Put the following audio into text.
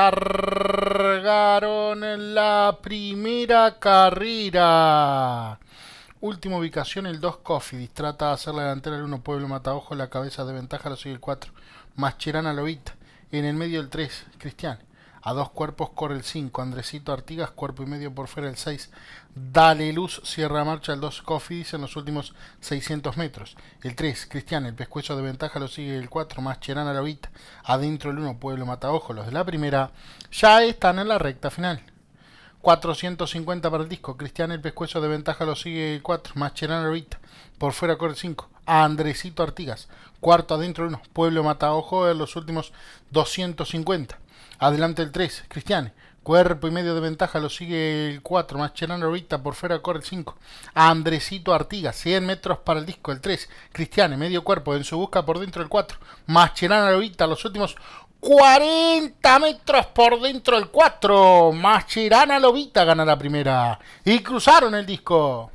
Cargaron en la primera carrera. Última ubicación, el 2 Coffee. Trata de hacer la delantera el 1 Pueblo Mataojo. La cabeza de ventaja lo sigue el 4. Mascherana Lovita. En el medio el 3, Cristian. A dos cuerpos corre el 5. Andresito Artigas, cuerpo y medio por fuera el 6. Dale Luz cierra marcha el 2 Cofidis en los últimos 600 metros. El 3, Cristian, el pescuezo de ventaja lo sigue el 4, más Cherán Aravita. Adentro el 1, Pueblo Mataojo. Los de la primera ya están en la recta final. 450 para el disco. Cristian, el pescuezo de ventaja lo sigue el 4, más Cherán Por fuera corre el 5. Andresito Artigas. Cuarto adentro de uno, Pueblo Mataojo en los últimos 250. Adelante el 3, Cristiane. Cuerpo y medio de ventaja lo sigue el 4, Macherana Lovita por fuera corre el 5. Andresito Artigas, 100 metros para el disco, el 3. Cristiane, medio cuerpo en su busca por dentro el 4. Macherana Lovita los últimos 40 metros por dentro del 4. Mascherana Lobita gana la primera. Y cruzaron el disco.